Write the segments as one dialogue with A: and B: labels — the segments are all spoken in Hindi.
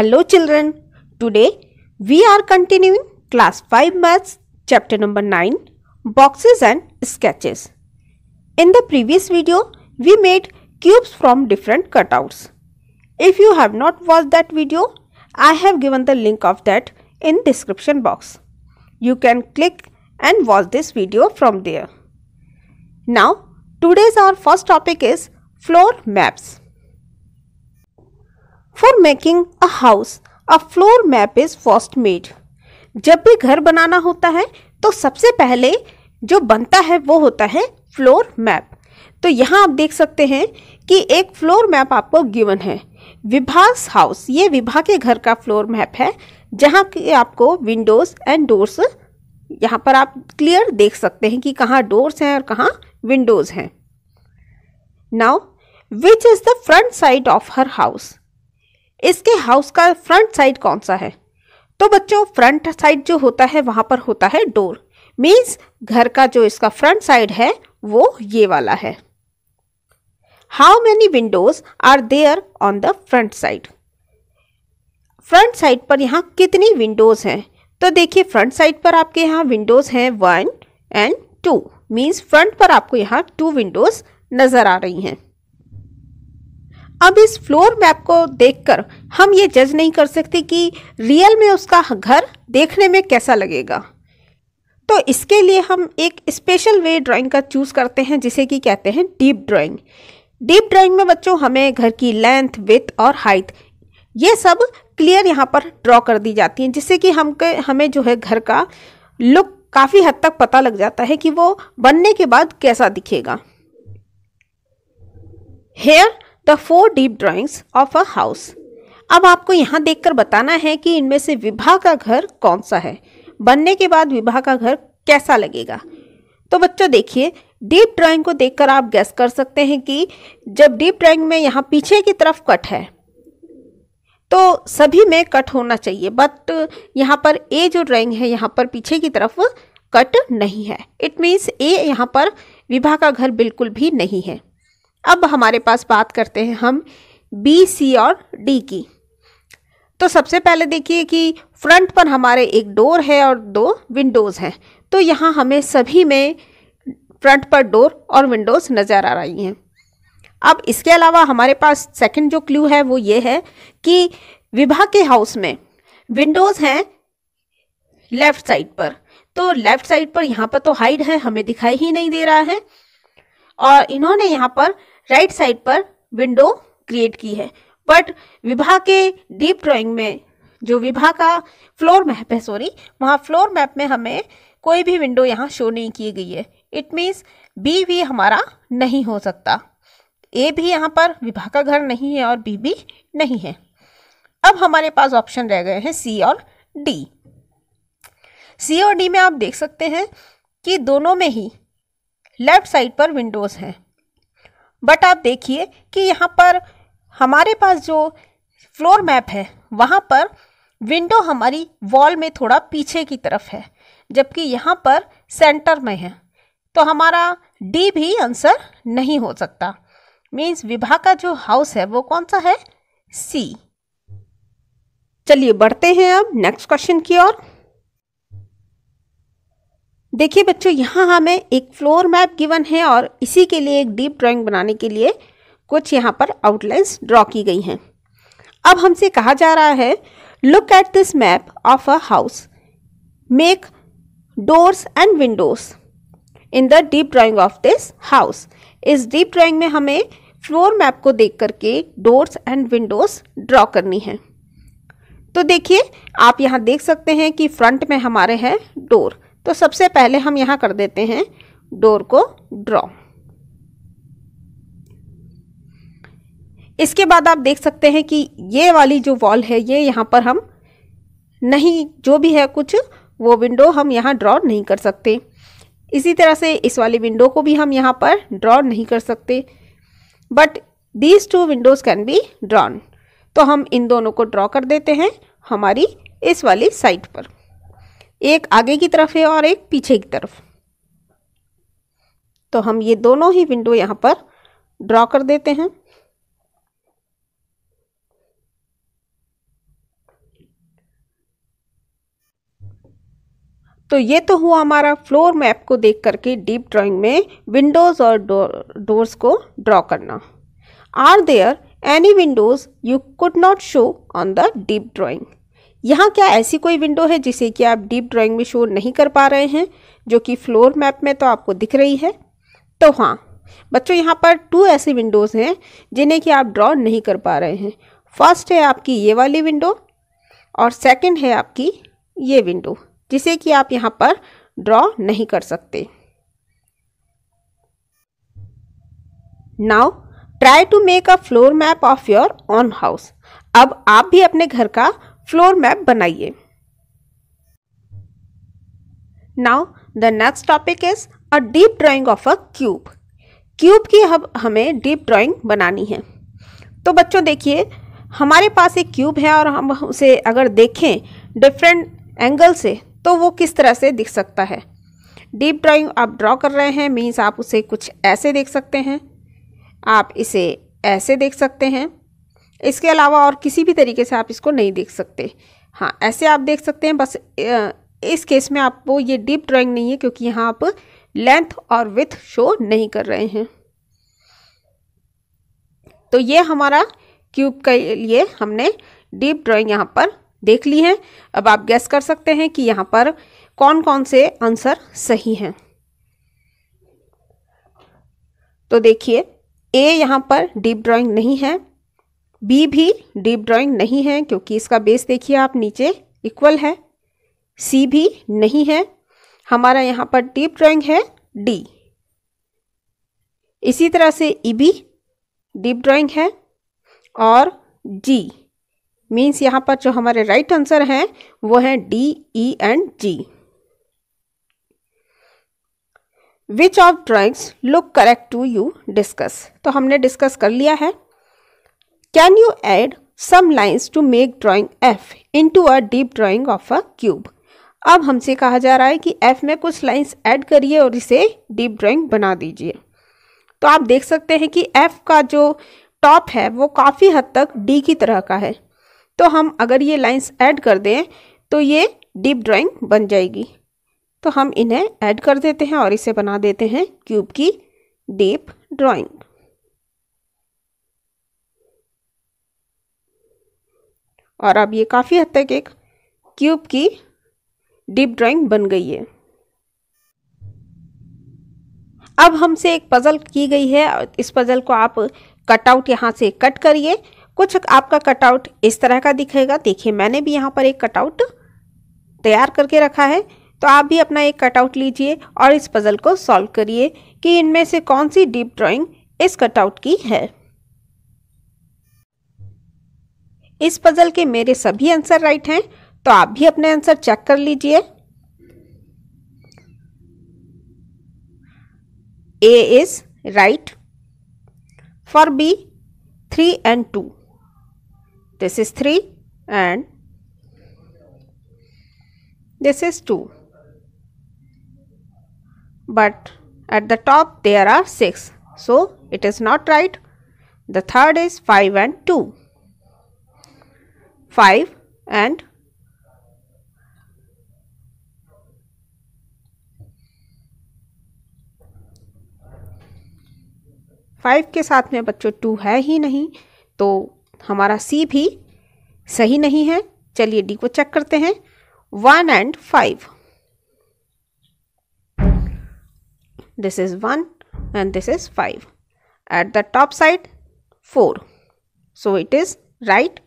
A: Hello children, today we are continuing class 5 maths chapter number 9 boxes and sketches. In the previous video we made cubes from different cutouts. If you have not watched that video, I have given the link of that in description box. You can click and watch this video from there. Now today's our first topic is floor maps. For making a house a floor map is first made जब भी घर बनाना होता है तो सबसे पहले जो बनता है वो होता है फ्लोर मैप तो यहाँ आप देख सकते हैं कि एक फ्लोर मैप आपको गिवन है विभास हाउस ये विभा के घर का फ्लोर मैप है जहाँ की आपको विंडोज़ एंड डोर्स यहाँ पर आप क्लियर देख सकते हैं कि कहाँ डोर्स हैं और कहाँ विंडोज़ हैं now which is the front side of her house इसके हाउस का फ्रंट साइड कौन सा है तो बच्चों फ्रंट साइड जो होता है वहां पर होता है डोर मीन्स घर का जो इसका फ्रंट साइड है वो ये वाला है how many windows are there on the front side front side पर यहाँ कितनी विंडोज़ हैं तो देखिए फ्रंट साइड पर आपके यहाँ विंडोज़ हैं one and two means front पर आपको यहाँ टू विंडोज़ नज़र आ रही हैं अब इस फ्लोर मैप को देखकर हम ये जज नहीं कर सकते कि रियल में उसका घर देखने में कैसा लगेगा तो इसके लिए हम एक स्पेशल वे ड्राइंग का चूज़ करते हैं जिसे कि कहते हैं डीप ड्राइंग डीप ड्राइंग में बच्चों हमें घर की लेंथ विथ और हाइट ये सब क्लियर यहाँ पर ड्रॉ कर दी जाती हैं जिससे कि हम हमें जो है घर का लुक काफ़ी हद तक पता लग जाता है कि वो बनने के बाद कैसा दिखेगा here the four deep drawings of a house अब आपको यहाँ देखकर बताना है कि इनमें से विभा का घर कौन सा है बनने के बाद विभा का घर कैसा लगेगा तो बच्चों देखिए डीप ड्राइंग को देखकर आप गैस कर सकते हैं कि जब डीप ड्राइंग में यहाँ पीछे की तरफ कट है तो सभी में कट होना चाहिए बट यहाँ पर ए जो ड्राइंग है यहाँ पर पीछे की तरफ कट नहीं है इट मीन्स ए यहाँ पर विभा का घर बिल्कुल भी नहीं है अब हमारे पास बात करते हैं हम बी सी और डी की तो सबसे पहले देखिए कि फ्रंट पर हमारे एक डोर है और दो विंडोज़ हैं तो यहाँ हमें सभी में फ्रंट पर डोर और विंडोज़ नज़र आ रही हैं अब इसके अलावा हमारे पास सेकंड जो क्ल्यू है वो ये है कि विभा के हाउस में विंडोज़ हैं लेफ़्ट साइड पर तो लेफ़्ट साइड पर यहाँ पर तो हाइड है हमें दिखाई ही नहीं दे रहा है और इन्होंने यहाँ पर राइट साइड पर विंडो क्रिएट की है बट विभा के डीप ड्राइंग में जो विभा का फ्लोर मैप है सॉरी वहाँ फ्लोर मैप में हमें कोई भी विंडो यहाँ शो नहीं की गई है इट मीन्स बी भी हमारा नहीं हो सकता ए भी यहाँ पर विभा का घर नहीं है और बी भी नहीं है अब हमारे पास ऑप्शन रह गए हैं सी और डी सी और डी में आप देख सकते हैं कि दोनों में ही लेफ्ट साइड पर विंडोज़ हैं बट आप देखिए कि यहाँ पर हमारे पास जो फ्लोर मैप है वहाँ पर विंडो हमारी वॉल में थोड़ा पीछे की तरफ है जबकि यहाँ पर सेंटर में है तो हमारा डी भी आंसर नहीं हो सकता मीन्स विभा का जो हाउस है वो कौन सा है सी चलिए बढ़ते हैं अब नेक्स्ट क्वेश्चन की ओर देखिए बच्चों यहाँ हमें एक फ्लोर मैप गिवन है और इसी के लिए एक डीप ड्राइंग बनाने के लिए कुछ यहाँ पर आउटलाइंस ड्रॉ की गई हैं अब हमसे कहा जा रहा है look at this map of a house make doors and windows in the deep drawing of this house इस डीप ड्राइंग में हमें फ्लोर मैप को देख करके डोर्स एंड विंडोज ड्रॉ करनी है तो देखिए आप यहाँ देख सकते हैं कि फ्रंट में हमारे हैं डोर तो सबसे पहले हम यहाँ कर देते हैं डोर को ड्रॉ इसके बाद आप देख सकते हैं कि ये वाली जो वॉल है ये यहाँ पर हम नहीं जो भी है कुछ वो विंडो हम यहाँ ड्रॉ नहीं कर सकते इसी तरह से इस वाली विंडो को भी हम यहाँ पर ड्रॉ नहीं कर सकते but these two windows can be drawn तो हम इन दोनों को ड्रॉ कर देते हैं हमारी इस वाली साइट पर एक आगे की तरफ है और एक पीछे की तरफ तो हम ये दोनों ही विंडो यहाँ पर ड्रॉ कर देते हैं तो ये तो हुआ हमारा फ्लोर मैप को देख करके डीप ड्राइंग में विंडोज़ और डोर्स को ड्रॉ करना are there any windows you could not show on the deep drawing यहाँ क्या ऐसी कोई विंडो है जिसे कि आप डीप ड्राइंग में शो नहीं कर पा रहे हैं जो कि फ्लोर मैप में तो आपको दिख रही है तो हाँ बच्चों यहाँ पर टू ऐसी विंडोज़ हैं जिन्हें कि आप ड्रॉ नहीं कर पा रहे हैं फर्स्ट है आपकी ये वाली विंडो और सेकंड है आपकी ये विंडो जिसे कि आप यहाँ पर ड्रॉ नहीं कर सकते now try to make a floor map of your own house अब आप भी अपने घर का फ्लोर मैप बनाइए now the next topic is a deep drawing of a cube cube की हम हमें डीप ड्राइंग बनानी है तो बच्चों देखिए हमारे पास एक क्यूब है और हम उसे अगर देखें डिफरेंट एंगल से तो वो किस तरह से दिख सकता है डीप ड्राइंग आप ड्रॉ कर रहे हैं मीन्स आप उसे कुछ ऐसे देख सकते हैं आप इसे ऐसे देख सकते हैं इसके अलावा और किसी भी तरीके से आप इसको नहीं देख सकते हाँ ऐसे आप देख सकते हैं बस इस केस में आपको ये डीप ड्राइंग नहीं है क्योंकि यहाँ आप लेंथ और विथ शो नहीं कर रहे हैं तो ये हमारा क्यूब के लिए हमने डीप ड्राइंग यहाँ पर देख ली है अब आप गैस कर सकते हैं कि यहाँ पर कौन कौन से आंसर सही हैं तो देखिए ए यहाँ पर डीप ड्राइंग नहीं है बी भी डीप ड्राइंग नहीं है क्योंकि इसका बेस देखिए आप नीचे इक्वल है सी भी नहीं है हमारा यहाँ पर डीप ड्राइंग है डी इसी तरह से ई बी डीप ड्राइंग है और जी मीन्स यहाँ पर जो हमारे राइट आंसर हैं वो हैं D E and G which of drawings look correct to you discuss तो हमने डिस्कस कर लिया है can you add some lines to make drawing F into a deep drawing of a cube अब हमसे कहा जा रहा है कि एफ़ में कुछ लाइन्स ऐड करिए और इसे डीप ड्राइंग बना दीजिए तो आप देख सकते हैं कि एफ़ का जो टॉप है वो काफ़ी हद तक डी की तरह का है तो हम अगर ये लाइन्स ऐड कर दें तो ये डीप ड्राइंग बन जाएगी तो हम इन्हें ऐड कर देते हैं और इसे बना देते हैं क्यूब की डीप ड्राइंग और अब ये काफ़ी हद तक एक क्यूब की डीप ड्राइंग बन गई है अब हमसे एक पज़ल की गई है इस पज़ल को आप कटआउट यहाँ से कट करिए कुछ आपका कटआउट इस तरह का दिखेगा देखिए मैंने भी यहाँ पर एक कटआउट तैयार करके रखा है तो आप भी अपना एक कटआउट लीजिए और इस पज़ल को सॉल्व करिए कि इनमें से कौन सी डीप ड्राइंग इस कटआउट की है इस पजल के मेरे सभी आंसर राइट हैं तो आप भी अपने आंसर चेक कर लीजिए A is right for B three and two this is three and this is two but at the top there are six so it is not right the third is five and two five and five के साथ में बच्चों टू है ही नहीं तो हमारा सी भी सही नहीं है चलिए डी को चेक करते हैं one and five this is one and this is five at the top side four so it is right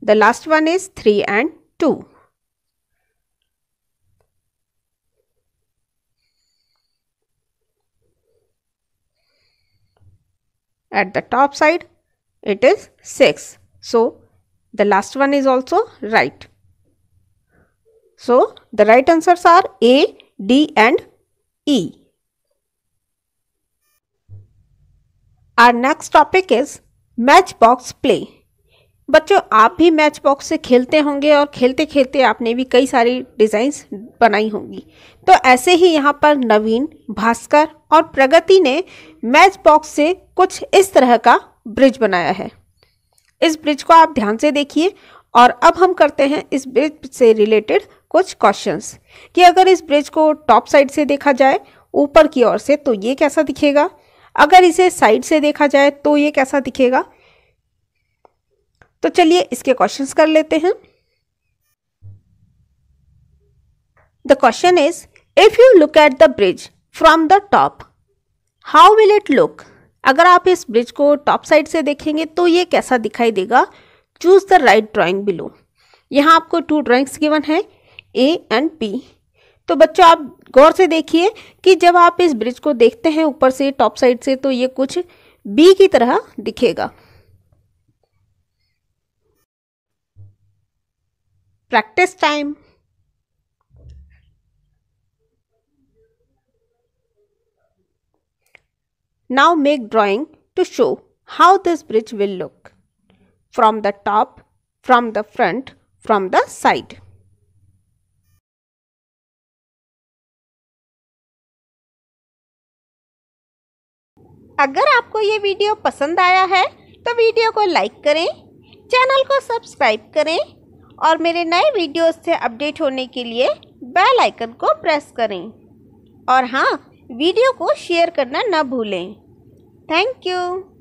A: The last one is 3 and 2. At the top side, it is 6. So, the last one is also right. So, the right answers are A, D and E. Our next topic is matchbox play. बच्चों आप भी मैच बॉक्स से खेलते होंगे और खेलते खेलते आपने भी कई सारी डिज़ाइंस बनाई होंगी तो ऐसे ही यहाँ पर नवीन भास्कर और प्रगति ने मैच बॉक्स से कुछ इस तरह का ब्रिज बनाया है इस ब्रिज को आप ध्यान से देखिए और अब हम करते हैं इस ब्रिज से रिलेटेड कुछ क्वेश्चंस कि अगर इस ब्रिज को टॉप साइड से देखा जाए ऊपर की ओर से तो ये कैसा दिखेगा अगर इसे साइड से देखा जाए तो ये कैसा दिखेगा तो चलिए इसके क्वेश्चंस कर लेते हैं the question is if you look at the bridge from the top how will it look अगर आप इस ब्रिज को टॉप साइड से देखेंगे तो ये कैसा दिखाई देगा choose the right drawing below यहाँ आपको टू ड्राइंग्स गिवन है ए एंड बी तो बच्चों आप गौर से देखिए कि जब आप इस ब्रिज को देखते हैं ऊपर से टॉप साइड से तो ये कुछ बी की तरह दिखेगा practice time. Now make drawing to show how this bridge will look. From the top, from the front, from the side. अगर आपको ये वीडियो पसंद आया है तो वीडियो को लाइक करें चैनल को सब्सक्राइब करें और मेरे नए वीडियोस से अपडेट होने के लिए बेल आइकन को प्रेस करें और हाँ वीडियो को शेयर करना न भूलें थैंक यू